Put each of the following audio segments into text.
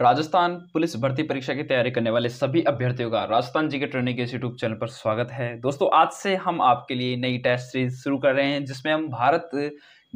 Rajasthan police भर्ती परीक्षा की तैयारी करने वाले सभी अभ्यर्थियों का राजस्थान जी के ट्रेनिंग के यूट्यूब चैनल पर स्वागत है दोस्तों आज से हम आपके लिए नई टेस्ट सीरीज शुरू कर रहे हैं जिसमें हम भारत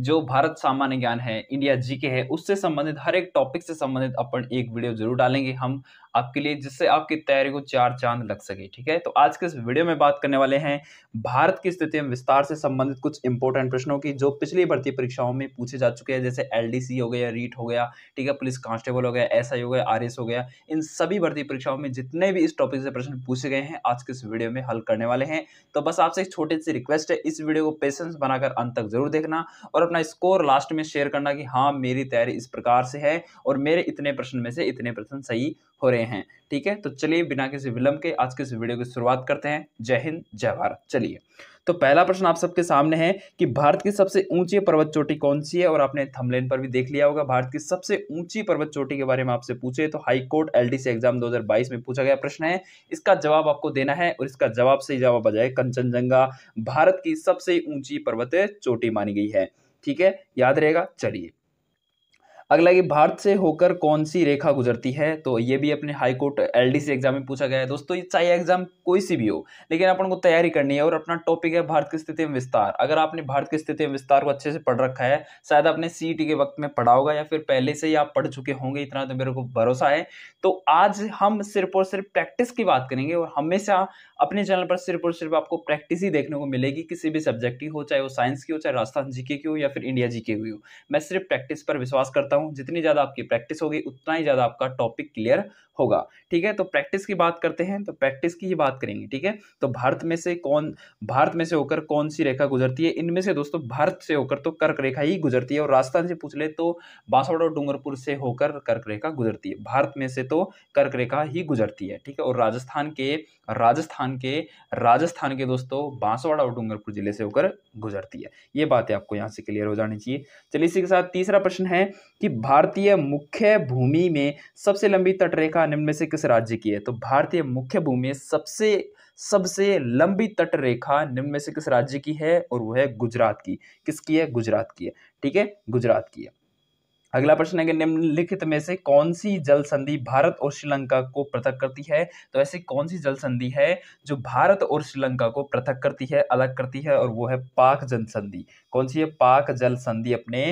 जो भारत सामान्य ज्ञान है इंडिया जी के है उससे संबंधित हर एक टॉपिक से संबंधित अपन एक वीडियो जरूर डालेंगे हम आपके लिए जिससे आपकी तैयारी को चार चांद लग सके ठीक है तो आज के इस वीडियो में बात करने वाले हैं भारत की स्थिति में विस्तार से संबंधित कुछ इंपॉर्टेंट प्रश्नों की जो पिछली भर्ती परीक्षाओं में पूछे जा चुके हैं जैसे एल हो गया रीट हो गया ठीक है पुलिस कांस्टेबल हो गया एस हो गया आर हो गया इन सभी भर्ती परीक्षाओं में जितने भी इस टॉपिक से प्रश्न पूछे गए हैं आज के इस वीडियो में हल करने वाले हैं तो बस आपसे एक छोटी सी रिक्वेस्ट है इस वीडियो को पेशेंस बनाकर अंत तक जरूर देखना और अपना स्कोर लास्ट में शेयर करना कि हाँ मेरी तैयारी इस प्रकार से है और मेरे इतने प्रश्न में से इतने प्रश्न सही हो रहे हैं ठीक है तो चलिए बिना किसी विलंब के आज के इस वीडियो की शुरुआत करते हैं जय हिंद जय भारत चलिए तो पहला प्रश्न आप सबके सामने है कि भारत की सबसे ऊंची पर्वत चोटी कौन सी है और आपने थमलेन पर भी देख लिया होगा भारत की सबसे ऊंची पर्वत चोटी के बारे में आपसे पूछे तो हाई कोर्ट एलडीसी एग्जाम 2022 में पूछा गया प्रश्न है इसका जवाब आपको देना है और इसका जवाब सही जवाब आ जाए कंचनजंगा भारत की सबसे ऊंची पर्वत चोटी मानी गई है ठीक है याद रहेगा चलिए अगला कि भारत से होकर कौन सी रेखा गुजरती है तो ये भी अपने हाई कोर्ट एलडीसी एग्जाम में पूछा गया है दोस्तों ये चाहे एग्जाम कोई सी भी हो लेकिन अपन को तैयारी करनी है और अपना टॉपिक है भारत की स्थिति में विस्तार अगर आपने भारत की स्थिति में विस्तार को अच्छे से पढ़ रखा है शायद आपने सी e के वक्त में पढ़ा होगा या फिर पहले से ही आप पढ़ चुके होंगे इतना तो मेरे को भरोसा है तो आज हम सिर्फ और सिर्फ प्रैक्टिस की बात करेंगे और हमेशा अपने चैनल पर सिर्फ और सिर्फ आपको प्रैक्टिस ही देखने को मिलेगी किसी भी सब्जेक्ट की हो चाहे वो साइंस की हो चाहे राजस्थान जीके की हो या फिर इंडिया जीके की हो मैं सिर्फ प्रैक्टिस पर विश्वास करता हूँ हूँ जितनी ज़्यादा आपकी प्रैक्टिस होगी उतना ही ज़्यादा आपका टॉपिक क्लियर होगा ठीक है तो प्रैक्टिस की बात करते हैं तो प्रैक्टिस की ही बात करेंगे ठीक है तो भारत में से कौन भारत में से होकर कौन सी रेखा गुजरती है इनमें से दोस्तों भारत से होकर तो कर्क रेखा ही गुजरती है और राजस्थान से पूछ ले तो बांसवाड़ा और डूंगरपुर से होकर कर्क रेखा गुजरती है भारत में से तो कर्क रेखा ही गुजरती है ठीक है और राजस्थान के राजस्थान के राजस्थान के दोस्तों बांसवाड़ा और डूंगरपुर जिले से होकर गुजरती है ये बातें आपको यहाँ से क्लियर हो जानी चाहिए चलिए इसी के साथ तीसरा प्रश्न है कि भारतीय मुख्य भूमि में सबसे लंबी तटरेखा निम्न में से किस राज्य की है तो भारतीय मुख्य भूमि सबसे सबसे लंबी तट रेखा निम्न में से किस राज्य की है और वह है गुजरात की किसकी है गुजरात की है ठीक है गुजरात की है अगला प्रश्न है कि निम्नलिखित में से कौन सी जल संधि भारत और श्रीलंका को पृथक करती है तो ऐसी कौन सी जल संधि है जो भारत और श्रीलंका को पृथक करती है अलग करती है और वो है पाक जल संधि कौन सी है पाक जल संधि अपने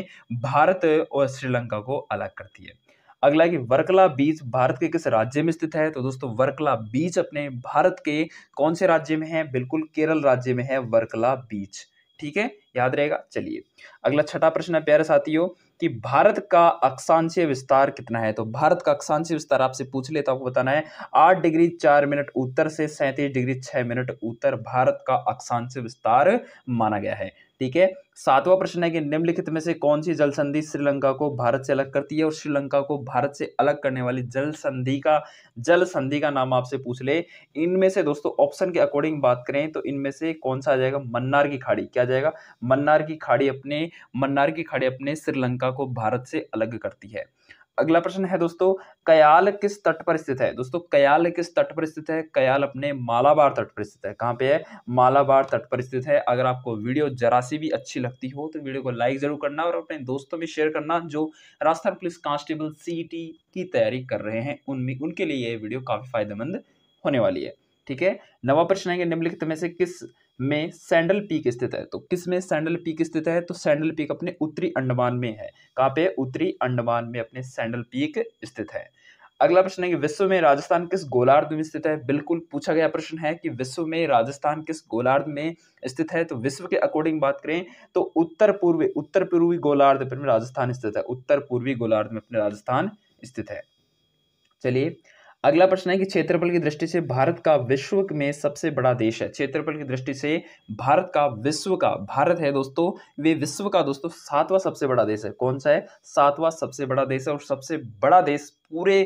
भारत और श्रीलंका को अलग करती है अगला है कि वर्कला बीच भारत के किस राज्य में स्थित है तो दोस्तों वर्कला बीच अपने भारत के कौन से राज्य में है बिल्कुल केरल राज्य में है वर्कला बीच ठीक है याद रहेगा चलिए अगला छठा प्रश्न है प्यारे साथियों कि भारत का अक्षांशीय विस्तार कितना है तो भारत का अक्षांशीय विस्तार आपसे पूछ लेता आपको बताना है आठ डिग्री चार मिनट उत्तर से सैंतीस डिग्री छह मिनट उत्तर भारत का अक्षांशीय विस्तार माना गया है ठीक है सातवां प्रश्न है कि निम्नलिखित में से कौन सी जल संधि श्रीलंका को भारत से अलग करती है और श्रीलंका को भारत से अलग करने वाली जल संधि का जल संधि का नाम आपसे पूछ ले इनमें से दोस्तों ऑप्शन के अकॉर्डिंग बात करें तो इनमें से कौन सा आ जाएगा मन्नार की खाड़ी क्या जाएगा मन्नार की खाड़ी अपने मन्नार की खाड़ी अपने श्रीलंका को भारत से अलग करती है अगला प्रश्न है दोस्तों कयाल किस तट पर स्थित है दोस्तों कयाल किस तट पर स्थित है कयाल अपने मालाबार तट पर स्थित है कहाँ पे है मालाबार तट पर स्थित है अगर आपको वीडियो जरा सी भी अच्छी लगती हो तो वीडियो को लाइक जरूर करना और अपने दोस्तों में शेयर करना जो राजस्थान पुलिस कांस्टेबल सी की तैयारी कर रहे हैं उनमें उनके लिए ये वीडियो काफी फायदेमंद होने वाली है ठीक है नवा प्रश्न है निम्नलिखित में से किस में सैंडल पीक स्थित है तो किस में सैंडल पीक स्थित है तो सैंडल पीक अपने उत्तरी अंडमान में है कहाँ पे उत्तरी अंडमान में अपने सैंडल पीक स्थित है अगला प्रश्न है कि विश्व में राजस्थान किस गोलार्ध में स्थित है बिल्कुल पूछा गया प्रश्न है कि विश्व में राजस्थान किस गोलार्ध में स्थित है तो विश्व के अकॉर्डिंग बात करें तो उत्तर पूर्व उत्तर पूर्वी गोलार्ध पर राजस्थान स्थित है उत्तर पूर्वी गोलार्ध में अपने राजस्थान स्थित है चलिए अगला प्रश्न है कि क्षेत्रफल की दृष्टि से भारत का विश्व में सबसे बड़ा देश है क्षेत्रफल की दृष्टि से भारत का विश्व का भारत है दोस्तों वे विश्व का दोस्तों सातवां सबसे बड़ा देश है कौन सा है सातवां सबसे बड़ा देश है और सबसे बड़ा देश पूरे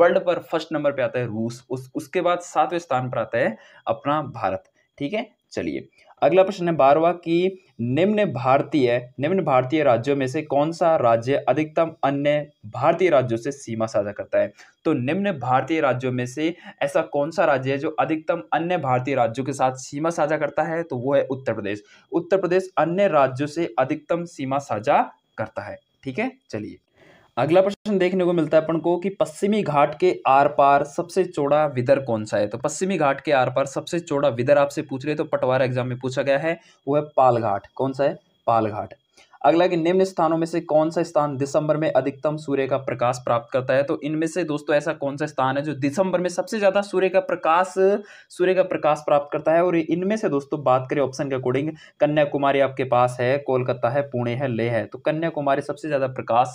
वर्ल्ड पर फर्स्ट नंबर पे आता है रूस उस उसके बाद सातवें स्थान पर आता है अपना भारत ठीक है चलिए अगला प्रश्न है बारवा की निम्न भारतीय निम्न भारतीय राज्यों में से कौन सा राज्य अधिकतम अन्य भारतीय राज्यों से सीमा साझा करता है तो निम्न भारतीय राज्यों में से ऐसा कौन सा राज्य है जो अधिकतम अन्य भारतीय राज्यों के साथ सीमा साझा करता है तो वो है उत्तर प्रदेश उत्तर प्रदेश अन्य राज्यों से अधिकतम सीमा साझा करता है ठीक है चलिए अगला प्रश्न देखने को मिलता है अपन को कि पश्चिमी घाट के आर पार सबसे चौड़ा विदर कौन सा है तो पश्चिमी घाट के आर पार सबसे चौड़ा विदर आपसे पूछ रहे तो पटवारा एग्जाम में पूछा गया है वो है पाल घाट कौन सा है पाल घाट अगला कि निम्न स्थानों में से कौन सा स्थान दिसंबर में अधिकतम सूर्य का प्रकाश प्राप्त करता है तो इनमें से दोस्तों ऐसा कौन सा स्थान है जो दिसंबर में सबसे ज़्यादा सूर्य का प्रकाश सूर्य का प्रकाश प्राप्त करता है और इनमें से दोस्तों बात करें ऑप्शन के अकॉर्डिंग कन्याकुमारी आपके पास है कोलकाता है पुणे है लेह है तो कन्याकुमारी सबसे ज़्यादा प्रकाश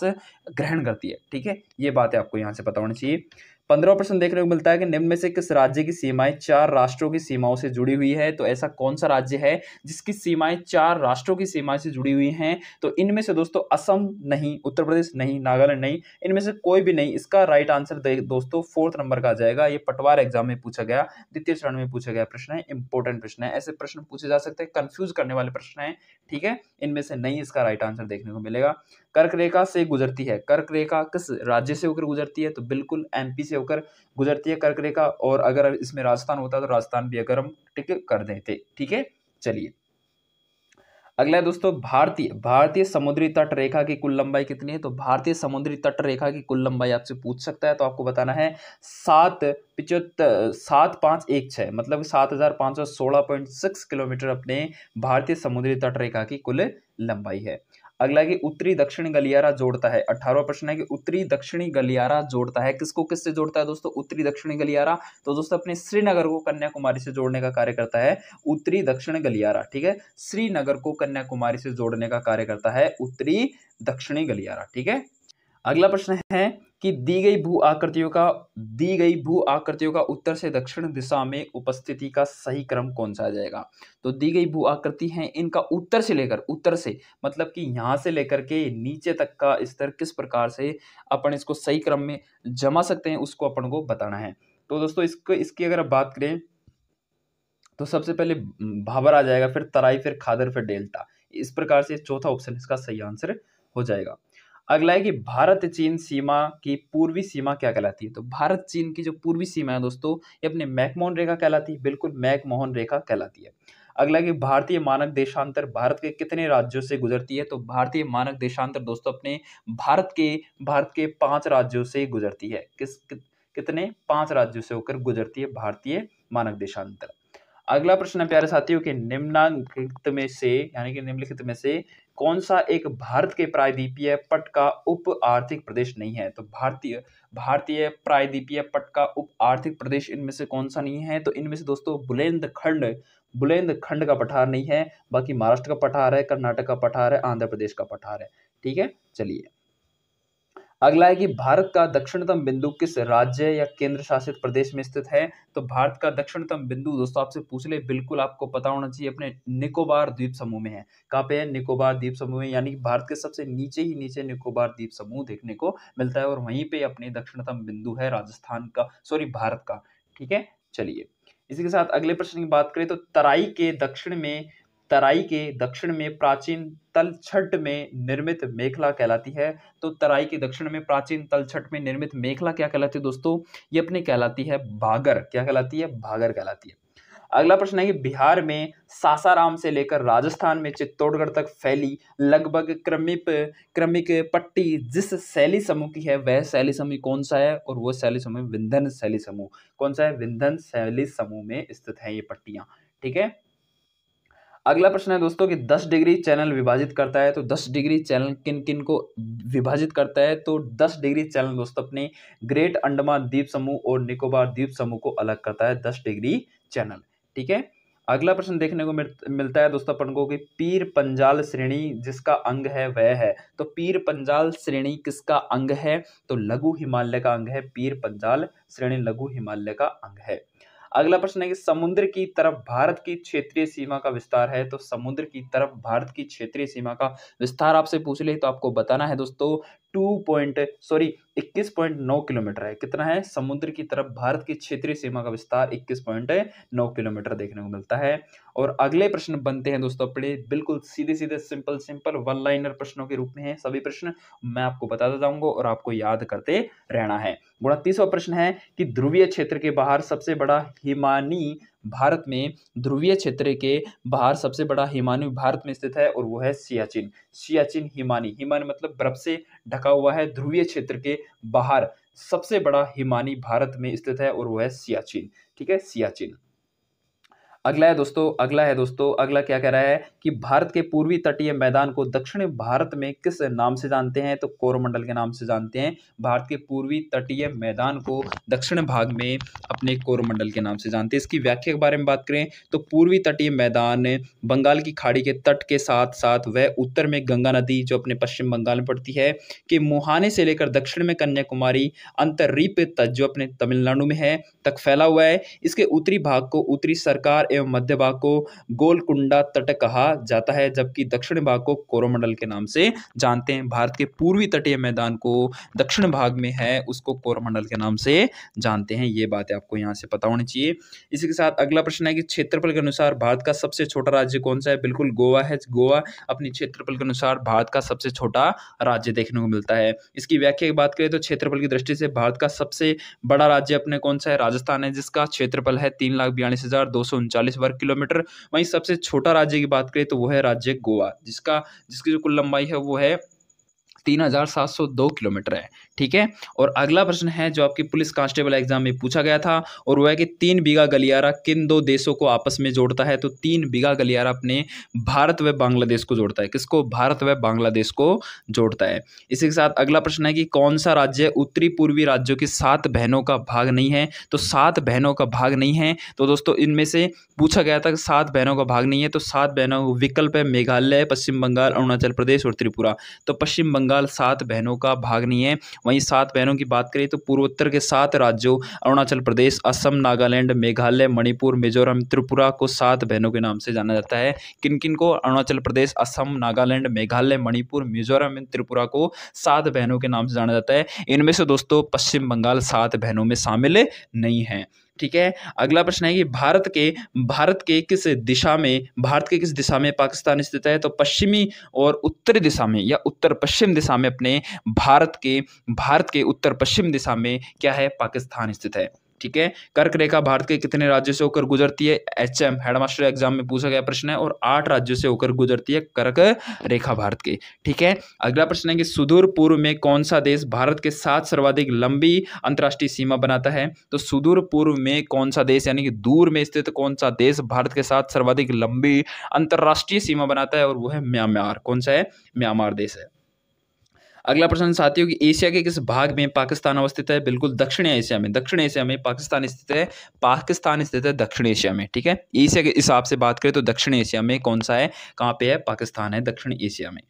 ग्रहण करती है ठीक है ये बात है आपको यहाँ से पता होनी चाहिए पंद्रह प्रश्न देखने को मिलता है कि निम्न में से किस राज्य की सीमाएं चार राष्ट्रों की सीमाओं से जुड़ी हुई है तो ऐसा कौन सा राज्य है जिसकी सीमाएं चार राष्ट्रों की सीमाएं से जुड़ी हुई हैं तो इनमें से दोस्तों असम नहीं उत्तर प्रदेश नहीं नागालैंड नहीं इनमें से कोई भी नहीं इसका राइट आंसर दोस्तों फोर्थ नंबर का आ जाएगा ये पटवार एग्जाम में पूछा गया द्वितीय चरण में पूछा गया प्रश्न है इंपॉर्टेंट प्रश्न है ऐसे प्रश्न पूछे जा सकते हैं कन्फ्यूज करने वाले प्रश्न है ठीक है इनमें से नहीं इसका राइट आंसर देखने को मिलेगा कर्क रेखा से गुजरती है कर्क रेखा किस राज्य से होकर गुजरती है तो बिल्कुल एमपी से होकर गुजरती है कर्क रेखा और अगर इसमें राजस्थान होता तो राजस्थान भी अगर हम टिक कर देते ठीक है चलिए अगला है दोस्तों भारतीय भारतीय समुद्री तट रेखा की कुल लंबाई कितनी है तो भारतीय समुद्री तट रेखा की कुल लंबाई आपसे पूछ सकता है तो आपको बताना है सात पिचहत्तर सात पाँच एक छः मतलब सात हज़ार पाँच सौ सोलह पॉइंट सिक्स किलोमीटर अपने भारतीय समुद्री तट रेखा की कुल लंबाई है अगला कि उत्तरी दक्षिण गलियारा जोड़ता है अठारवा प्रश्न है कि उत्तरी दक्षिणी गलियारा जोड़ता है किसको किससे जोड़ता है दोस्तों उत्तरी दक्षिणी गलियारा तो दोस्तों अपने श्रीनगर को कन्याकुमारी से जोड़ने का कार्य करता है उत्तरी दक्षिण गलियारा ठीक है श्रीनगर को कन्याकुमारी से जोड़ने का कार्य करता है उत्तरी दक्षिणी गलियारा ठीक है अगला प्रश्न है कि दी गई भू आकृतियों का दी गई भू आकृतियों का उत्तर से दक्षिण दिशा में उपस्थिति का सही क्रम कौन सा आ जाएगा तो दी गई भू आकृति हैं इनका उत्तर से लेकर उत्तर से मतलब कि यहाँ से लेकर के नीचे तक का स्तर किस प्रकार से अपन इसको सही क्रम में जमा सकते हैं उसको अपन को बताना है तो दोस्तों इसको इसकी अगर आप बात करें तो सबसे पहले भाबर आ जाएगा फिर तराई फिर खादर फिर डेल्टा इस प्रकार से चौथा ऑप्शन इसका सही आंसर हो जाएगा अगला है कि भारत चीन सीमा की पूर्वी सीमा क्या कहलाती है तो भारत चीन की जो पूर्वी सीमा है दोस्तों ये अपने मैकमोहन रेखा कहलाती है बिल्कुल मैकमोहन रेखा कहलाती है अगला कि भारतीय मानक देशांतर भारत के कितने राज्यों से गुजरती है तो भारतीय मानक देशांतर दोस्तों अपने भारत के भारत के पांच राज्यों से गुजरती है किस कि, कितने पांच राज्यों से होकर गुजरती है भारतीय मानक देशांतर अगला प्रश्न है प्यारे साथियों के निम्नांकित में से यानी कि निम्नलिखित में से कौन सा एक भारत के प्रायद्वीपीय पट का उप आर्थिक प्रदेश नहीं है तो भारतीय भारतीय प्रायद्वीपीय पट का उप आर्थिक प्रदेश इनमें से कौन सा नहीं है तो इनमें से दोस्तों बुलेंदखंड बुलेंदखंड का पठार नहीं है बाकी महाराष्ट्र का पठार है कर्नाटक का पठार है आंध्र प्रदेश का पठार है ठीक है चलिए अगला है कि भारत का दक्षिणतम बिंदु किस राज्य या केंद्र शासित प्रदेश में स्थित है तो भारत का दक्षिणतम बिंदु दोस्तों आपसे पूछ ले बिल्कुल आपको पता होना चाहिए अपने निकोबार द्वीप समूह में है कहाँ पे है निकोबार द्वीप समूह में यानी भारत के सबसे नीचे ही नीचे निकोबार द्वीप समूह देखने को मिलता है और वहीं पे अपने दक्षिणतम बिंदु है राजस्थान का सॉरी भारत का ठीक है चलिए इसी के साथ अगले प्रश्न की बात करें तो तराई के दक्षिण में तराई के दक्षिण में प्राचीन तलछट में निर्मित मेखला कहलाती है तो तराई के दक्षिण में प्राचीन तलछट में निर्मित मेखला क्या कहलाती है दोस्तों ये अपने कहलाती है भागर क्या कहलाती है भागर कहलाती है अगला प्रश्न है कि बिहार में सासाराम से लेकर राजस्थान में चित्तौड़गढ़ तक फैली लगभग क्रमिक क्रमिक पट्टी जिस शैली समूह की है वह शैली समूह कौन सा है और वह शैली समूह विंधन शैली समूह कौन सा है विंधन शैली समूह में स्थित है ये पट्टियाँ ठीक है अगला प्रश्न है दोस्तों कि 10 डिग्री चैनल विभाजित करता है तो 10 डिग्री चैनल किन किन को विभाजित करता है तो 10 डिग्री चैनल दोस्तों अपने ग्रेट अंडमान द्वीप समूह और निकोबार द्वीप समूह को अलग करता है 10 डिग्री चैनल ठीक है अगला प्रश्न देखने को मिलता है दोस्तों अपन को कि पीर पंजाल श्रेणी जिसका अंग है वह है तो पीर पंजाल श्रेणी किसका अंग है तो लघु हिमालय का अंग है पीर पंजाल श्रेणी लघु हिमालय का अंग है अगला प्रश्न है कि समुद्र की तरफ भारत की क्षेत्रीय सीमा का विस्तार है तो समुद्र की तरफ भारत की क्षेत्रीय सीमा का विस्तार आपसे पूछ ले तो आपको बताना है दोस्तों टू पॉइंट सॉरी इक्कीस पॉइंट नौ किलोमीटर है कितना है समुद्र की तरफ भारत की क्षेत्रीय सीमा का विस्तार इक्कीस पॉइंट नौ किलोमीटर देखने को मिलता है और अगले प्रश्न बनते हैं दोस्तों अपने बिल्कुल सीधे सीधे सिंपल सिंपल वन लाइनर प्रश्नों के रूप में हैं सभी प्रश्न मैं आपको बताता जाऊंगा और आपको याद करते रहना है तीसरा प्रश्न है कि ध्रुवीय क्षेत्र के बाहर सबसे बड़ा हिमानी भारत में ध्रुवीय क्षेत्र के बाहर सबसे बड़ा हिमानी भारत में स्थित है और वो है सियाचिन सियाचिन हिमानी हिमानी मतलब बर्फ से ढका हुआ है ध्रुवीय क्षेत्र के बाहर सबसे बड़ा हिमानी भारत में स्थित है और वो है सियाचिन ठीक है सियाचिन अगला है दोस्तों अगला है दोस्तों अगला क्या कह रहा है कि भारत के पूर्वी तटीय मैदान को दक्षिण भारत में किस नाम से जानते हैं तो कोरमंडल के नाम से जानते हैं भारत के पूर्वी तटीय मैदान को दक्षिण भाग में अपने कोरमंडल के नाम से जानते हैं इसकी व्याख्या के बारे में बात करें तो पूर्वी तटीय मैदान बंगाल की खाड़ी के तट के साथ साथ वह उत्तर में गंगा नदी जो अपने पश्चिम बंगाल में पड़ती है कि मुहाने से लेकर दक्षिण में कन्याकुमारी अंतरीप तट जो अपने तमिलनाडु में है तक फैला हुआ है इसके उत्तरी भाग को उत्तरी सरकार एवं मध्य भाग को गोलकुंडा तट कहा जाता है जबकि दक्षिण भाग को कोरोमंडल के नाम से जानते हैं भारत के पूर्वी तटीय मैदान को दक्षिण भाग में है उसको कोरोमंडल के नाम से जानते हैं ये बातें आपको यहाँ से पता होनी चाहिए इसी के साथ अगला प्रश्न है कि क्षेत्रफल के अनुसार भारत का सबसे छोटा राज्य कौन सा है बिल्कुल गोवा है गोवा अपनी क्षेत्रफल के अनुसार भारत का सबसे छोटा राज्य देखने को मिलता है इसकी व्याख्या की बात करें तो क्षेत्रफल की दृष्टि से भारत का सबसे बड़ा राज्य अपने कौन सा है राजस्थान है जिसका क्षेत्रफल है तीन लाख बयालीस हज़ार दो सौ उनचास चालीस वर्ग किलोमीटर वहीं सबसे छोटा राज्य की बात करें तो वो है राज्य गोवा जिसका जिसकी जो कुल लंबाई है वो है तीन हज़ार सात सौ दो किलोमीटर है ठीक है और अगला प्रश्न है जो आपकी पुलिस कांस्टेबल एग्जाम में पूछा गया था और वह है कि तीन बीघा गलियारा किन दो देशों को आपस में जोड़ता है तो तीन बीघा गलियारा अपने भारत व बांग्लादेश को जोड़ता है किसको भारत व बांग्लादेश को जोड़ता है इसी के साथ अगला प्रश्न है कि कौन सा राज्य उत्तरी पूर्वी राज्यों की सात बहनों का भाग नहीं है तो सात बहनों का भाग नहीं है तो दोस्तों इनमें से पूछा गया था कि सात बहनों का भाग नहीं है तो सात बहनों का विकल्प है मेघालय पश्चिम बंगाल अरुणाचल प्रदेश और त्रिपुरा तो पश्चिम बंगाल सात बहनों का भाग नहीं है वहीं सात बहनों की बात करें तो पूर्वोत्तर के सात राज्यों अरुणाचल प्रदेश असम नागालैंड मेघालय मणिपुर मिजोरम त्रिपुरा को सात बहनों के नाम से जाना जाता है किन किन को अरुणाचल प्रदेश असम नागालैंड मेघालय मणिपुर मिजोरम एंड त्रिपुरा को सात बहनों के नाम से जाना जाता है इनमें से दोस्तों पश्चिम बंगाल सात बहनों में शामिल नहीं है ठीक है अगला प्रश्न है कि भारत के भारत के किस दिशा में भारत के किस दिशा में पाकिस्तान स्थित है तो पश्चिमी और उत्तरी दिशा में या उत्तर पश्चिम दिशा में अपने भारत के भारत के उत्तर पश्चिम दिशा में क्या है पाकिस्तान स्थित है ठीक है कर्क रेखा भारत के कितने राज्यों से होकर गुजरती है एच एम हेडमास्टर एग्जाम में पूछा गया प्रश्न है और आठ राज्यों से होकर गुजरती है कर्क रेखा भारत के ठीक है अगला प्रश्न है कि सुदूर पूर्व में कौन सा देश भारत के साथ सर्वाधिक लंबी अंतर्राष्ट्रीय सीमा बनाता है तो सुदूर पूर्व में कौन सा देश यानी कि दूर में स्थित कौन सा देश भारत के साथ सर्वाधिक लंबी अंतर्राष्ट्रीय सीमा बनाता है और वो है म्यांमार कौन सा है म्यांमार देश है अगला प्रश्न साथियों कि एशिया के किस भाग में पाकिस्तान अवस्थित है बिल्कुल दक्षिण एशिया में दक्षिण एशिया में पाकिस्तान स्थित है पाकिस्तान स्थित है दक्षिण एशिया में ठीक है एशिया के हिसाब से बात करें तो दक्षिण एशिया में कौन सा है कहाँ पे है पाकिस्तान है दक्षिण एशिया में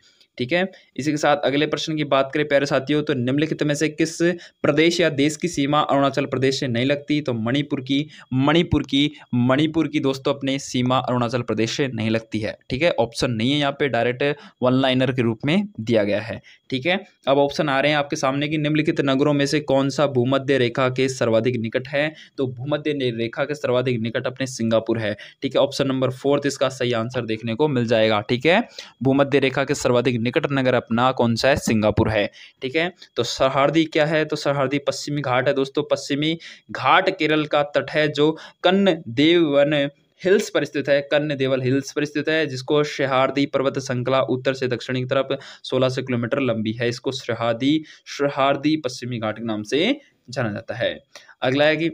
ठीक है इसी के साथ अगले प्रश्न की बात करें प्यारे साथियों तो निम्नलिखित में से किस प्रदेश या देश की सीमा अरुणाचल प्रदेश से नहीं लगती तो मणिपुर की मणिपुर की मणिपुर की दोस्तों अपने सीमा अरुणाचल प्रदेश से नहीं लगती है ठीक है ऑप्शन नहीं है यहाँ पे डायरेक्ट वन लाइनर के रूप में दिया गया है ठीक है अब ऑप्शन आ रहे हैं आपके सामने की निम्नलिखित नगरों में से कौन सा भूमध्य रेखा के सर्वाधिक निकट है तो भूमध्य रेखा के सर्वाधिक निकट अपने सिंगापुर है ठीक है ऑप्शन नंबर फोर्थ इसका सही आंसर देखने को मिल जाएगा ठीक है भूमध्य रेखा के सर्वाधिक निकट नगर अपना कौन सा है सिंगापुर है ठीक है तो सरहार्दी क्या है तो सरहार्दी पश्चिमी घाट है दोस्तों पश्चिमी घाट केरल का तट है जो कन्न देवन हिल्स पर स्थित है कन्न देवल हिल्स पर स्थित है जिसको शहारदी पर्वत श्रृंखला उत्तर से दक्षिण की तरफ 1600 किलोमीटर लंबी है इसको शहादी शहारदी पश्चिमी घाट के नाम से जाना जाता है अगला है कि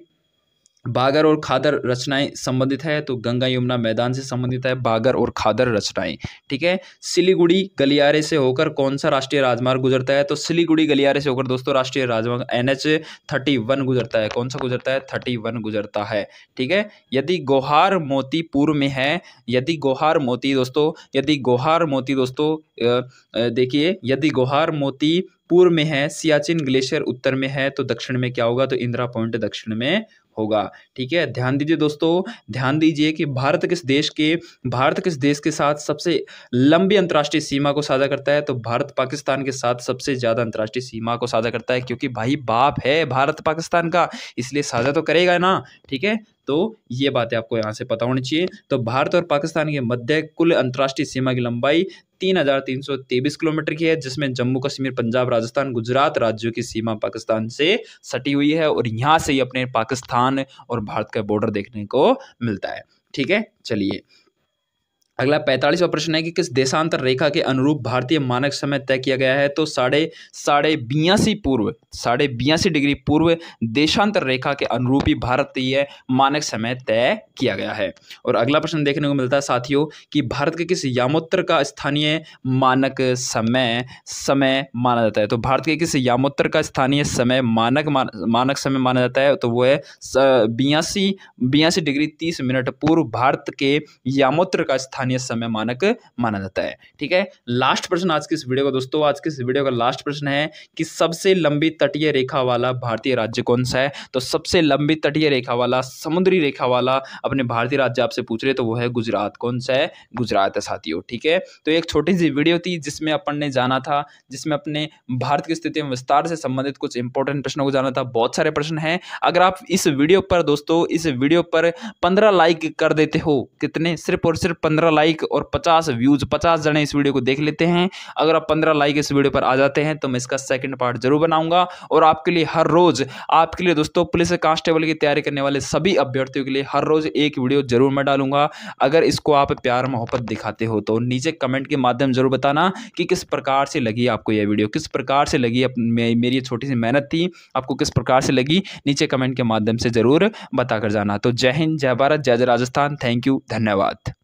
बागर और खादर रचनाएं संबंधित है तो गंगा यमुना मैदान से संबंधित है बागर और खादर रचनाएं ठीक है सिलीगुड़ी गलियारे से होकर कौन सा राष्ट्रीय राजमार्ग गुजरता है तो सिलीगुड़ी गलियारे से होकर दोस्तों राष्ट्रीय राजमार्ग एन एच थर्टी वन गुजरता है कौन सा गुजरता है थर्टी वन गुजरता है ठीक है यदि गोहार मोती पूर्व में है यदि गोहार मोती दोस्तों यदि गोहार मोती दोस्तों देखिए यदि गोहार मोती पूर्व में है सियाचिन ग्लेशियर उत्तर में है तो दक्षिण में क्या होगा तो इंदिरा पॉइंट दक्षिण में होगा ठीक है ध्यान दीजिए दोस्तों ध्यान दीजिए कि भारत किस देश के भारत किस देश के साथ सबसे लंबी अंतर्राष्ट्रीय सीमा को साझा करता है तो भारत पाकिस्तान के साथ सबसे ज़्यादा अंतर्राष्ट्रीय सीमा को साझा करता है क्योंकि भाई बाप है भारत पाकिस्तान का इसलिए साझा तो करेगा ना ठीक है तो ये बातें आपको यहाँ से पता होनी चाहिए तो भारत और पाकिस्तान के मध्य कुल अंतर्राष्ट्रीय सीमा की लंबाई तीन हजार तीन सौ तेईस किलोमीटर की है जिसमें जम्मू कश्मीर पंजाब राजस्थान गुजरात राज्यों की सीमा पाकिस्तान से सटी हुई है और यहाँ से ही अपने पाकिस्तान और भारत का बॉर्डर देखने को मिलता है ठीक है चलिए अगला पैंतालीसवा प्रश्न है कि किस देशांतर रेखा के अनुरूप भारतीय मानक समय तय किया गया है तो साढ़े साढ़े बयासी पूर्व साढ़े बयासी डिग्री पूर्व देशांतर रेखा के अनुरूप ही भारतीय मानक समय तय किया गया है और अगला प्रश्न देखने को मिलता है साथियों कि भारत के किस यामोत्तर का स्थानीय मानक समय समय माना जाता है तो भारत के किस यामोत्तर का स्थानीय समय मानक मानक समय माना जाता है तो वो है बयासी बयासी डिग्री तीस मिनट पूर्व भारत के यामोत्र का स्थानीय अन्य समय मानक माना जाता है ठीक है लास्ट प्रश्न आज के इस वीडियो का दोस्तों आज के इस वीडियो का लास्ट प्रश्न है कि सबसे लंबी तटीय रेखा वाला भारतीय राज्य कौन सा है तो सबसे लंबी तटीय रेखा वाला समुद्री रेखा वाला अपने भारतीय राज्य आपसे पूछ रहे तो वो है गुजरात कौन सा है गुजरात है साथियों ठीक है तो एक छोटी सी वीडियो थी जिसमें अपन ने जाना था जिसमें अपने भारत की स्थिति में विस्तार से संबंधित कुछ इंपॉर्टेंट प्रश्नों को जाना था बहुत सारे प्रश्न हैं अगर आप इस वीडियो पर दोस्तों इस वीडियो पर पंद्रह लाइक कर देते हो कितने सिर्फ और सिर्फ पंद्रह लाइक और पचास व्यूज़ पचास जने इस वीडियो को देख लेते हैं अगर आप पंद्रह लाइक इस वीडियो पर आ जाते हैं तो मैं इसका सेकेंड पार्ट जरूर बनाऊंगा और आपके लिए हर रोज़ आपके लिए दोस्तों पुलिस कांस्टेबल की तैयारी करने वाले सभी अभ्यर्थियों के लिए हर रोज़ एक वीडियो जरूर मैं डालूंगा अगर इसको आप प्यार मोहब्बत दिखाते हो तो नीचे कमेंट के माध्यम जरूर बताना कि किस प्रकार से लगी आपको यह वीडियो किस प्रकार से लगी मेरी छोटी सी मेहनत थी आपको किस प्रकार से लगी नीचे कमेंट के माध्यम से ज़रूर बताकर जाना तो जय हिंद जय भारत जय जय राजस्थान थैंक यू धन्यवाद